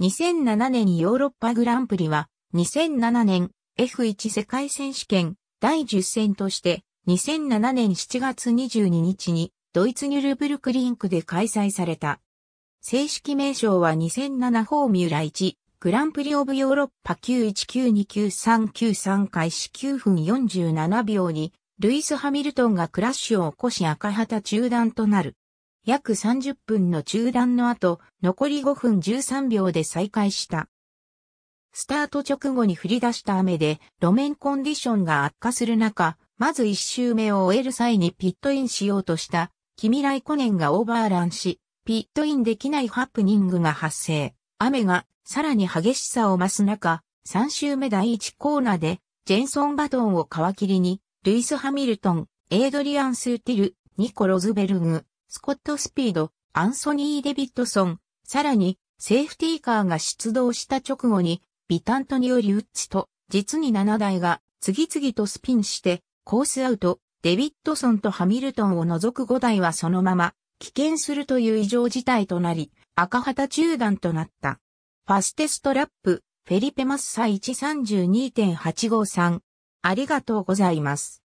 2007年ヨーロッパグランプリは、2007年 F1 世界選手権第10戦として、2007年7月22日にドイツニュルブルクリンクで開催された。正式名称は2007フォーミュラ1グランプリオブヨーロッパ91929393開始9分47秒にルイス・ハミルトンがクラッシュを起こし赤旗中断となる。約30分の中断の後、残り5分13秒で再開した。スタート直後に降り出した雨で路面コンディションが悪化する中、まず1周目を終える際にピットインしようとしたキミライコネンがオーバーランし、ピットインできないハプニングが発生。雨がさらに激しさを増す中、3周目第1コーナーでジェンソン・バトンを皮切りに、ルイス・ハミルトン、エイドリアン・スーティル、ニコ・ロズベルグ、スコット・スピード、アンソニー・デビッドソン、さらに、セーフティーカーが出動した直後に、ビタントによりウッチと、実に7台が、次々とスピンして、コースアウト、デビッドソンとハミルトンを除く5台はそのまま、棄権するという異常事態となり、赤旗中断となった。ファステストラップ、フェリペマッサ132.853。ありがとうございます。